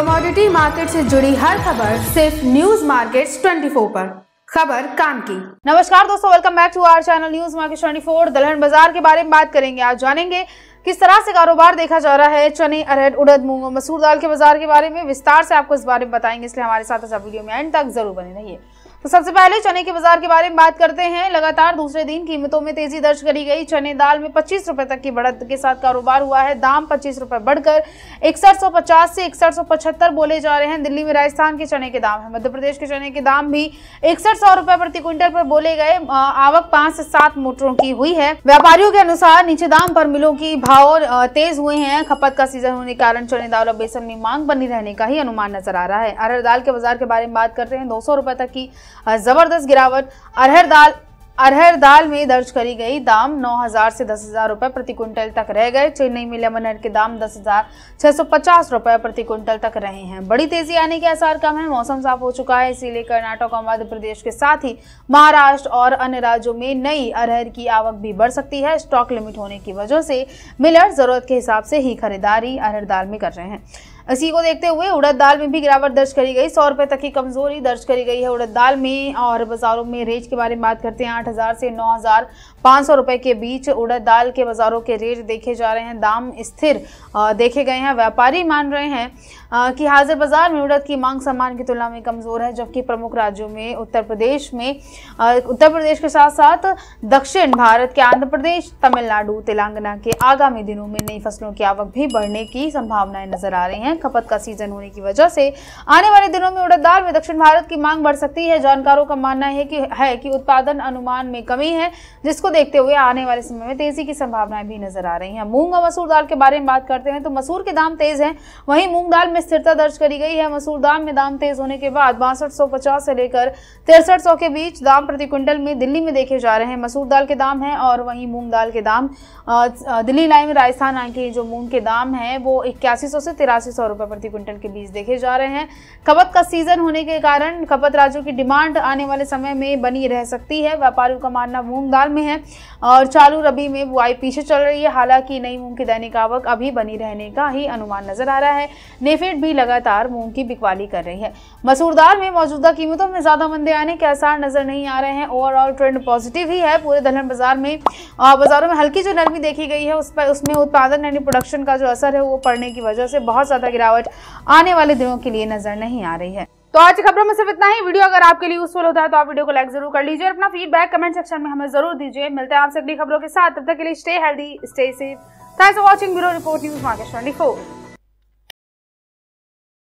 commodity market से जुड़ी हर खबर सिर्फ न्यूज मार्केट 24 पर खबर काम की नमस्कार दोस्तों welcome back to our channel news market 24 दलहन बाजार के बारे में बात करेंगे आज जानेंगे किस तरह से कारोबार देखा जा रहा है चने अरहर उड़द मूंग मसूर दाल के बाजार के बारे में विस्तार से आपको इस बारे में बताएंगे इसलिए हमारे साथ वीडियो में एंड तक जरूर बने रहिए तो सबसे पहले चने के बाजार के बारे में बात करते हैं लगातार दूसरे दिन कीमतों में तेजी दर्ज करी गई चने दाल में पच्चीस रुपए तक की बढ़त के साथ कारोबार हुआ है दाम पच्चीस रुपए बढ़कर इकसठ सौ पचास से इकसठ सौ पचहत्तर बोले जा रहे हैं दिल्ली में राजस्थान के चने के दाम है मध्य प्रदेश के चने के दाम भी इकसठ सौ रुपए प्रति क्विंटल पर बोले गए आवक पांच से सात मोटरों की हुई है व्यापारियों के अनुसार नीचे दाम पर मिलों की भाव तेज हुए हैं खपत का सीजन होने के कारण चने दाल और बेसन में मांग बनी रहने का ही अनुमान नजर आ रहा है अरहर दाल के बाजार के बारे में बात करते हैं दो सौ तक की जबरदस्त गिरावट अरहर दाल अरहर दाल में दर्ज करी गई दाम 9000 से 10000 रुपए प्रति क्विंटल तक रह गए चेन्नई में लेमन के दाम 10650 रुपए प्रति क्विंटल तक रहे हैं बड़ी तेजी आने के आसार कम है मौसम साफ हो चुका है इसीलिए कर्नाटक और मध्य प्रदेश के साथ ही महाराष्ट्र और अन्य राज्यों में नई अरहर की आवक भी बढ़ सकती है स्टॉक लिमिट होने की वजह से मिलर जरूरत के हिसाब से ही खरीदारी अरहर दाल में कर रहे हैं इसी को देखते हुए उड़द दाल में भी गिरावट दर्ज करी गई सौ रुपये तक की कमजोरी दर्ज करी गई है उड़द दाल में और बाजारों में रेट के बारे में बात करते हैं आठ हज़ार से नौ हज़ार पाँच सौ रुपये के बीच उड़द दाल के बाजारों के रेट देखे जा रहे हैं दाम स्थिर देखे गए हैं व्यापारी मान रहे हैं कि हाजिर बाजार में उड़द की मांग सामान की तुलना में कमज़ोर है जबकि प्रमुख राज्यों में उत्तर प्रदेश में उत्तर प्रदेश के साथ साथ दक्षिण भारत के आंध्र प्रदेश तमिलनाडु तेलंगाना के आगामी दिनों में नई फसलों की आवक भी बढ़ने की संभावनाएं नजर आ रही हैं खपत का सीजन होने की वजह से आने वाले दिनों में उड़द दाल में दक्षिण भारत की मांग बढ़ सकती है जानकारों का मानना है कि है कि उत्पादन अनुमान में कमी है जिसको देखते हुए आने वाले समय में तेजी की संभावनाएं भी नजर आ रही है मूंग और मसूर दाल के बारे में बात करते हैं तो मसूर के दाम तेज है वही मूंग दाल में स्थिरता दर्ज करी गई है मसूर दाल में दाम तेज होने के बाद बासठ से लेकर तिरसठ के बीच दाम प्रति क्विंटल में दिल्ली में देखे जा रहे हैं मसूर दाल के दाम है और वहीं मूंग दाल के दाम दिल्ली लाइन में राजस्थान आके जो मूंग के दाम है वो इक्यासी से तिरासी सौ रुपए प्रति क्विंटल के बीच देखे जा रहे हैं खपत का सीजन होने के कारण खपत राज्यों की डिमांड आने वाले समय में बनी रह सकती है व्यापारियों का मानना मूंग दाल में है और चालू रबी में बुआई पीछे चल रही है हालांकि नई मूंग की दैनिक आवक अभी बनी रहने का ही अनुमान नजर आ रहा है नेफेड भी लगातार मूंग की बिकवाली कर रही है मसूर दाल में मौजूदा कीमतों में ज्यादा मंदे आने के आसार नजर नहीं आ रहे हैं ओवरऑल ट्रेंड पॉजिटिव ही है पूरे दलहन बाजार में बाजारों में हल्की जो नरमी देखी गई है उस पर उसमें उत्पादन यानी प्रोडक्शन का जो असर है वो पड़ने की वजह से बहुत ज़्यादा गिरावट आने वाले दिनों के लिए नजर नहीं आ रही है तो आज खबरों में सिर्फ इतना ही वीडियो अगर आपके लिए यूजफुल होता है तो आप वीडियो को लाइक जरूर कर लीजिए और अपना फीडबैक कमेंट सेक्शन में हमें जरूर दीजिए मिलते हैं आपसे अगली खबरों के साथ तब तक के लिए stay healthy stay safe thanks for watching bureau report news market twenty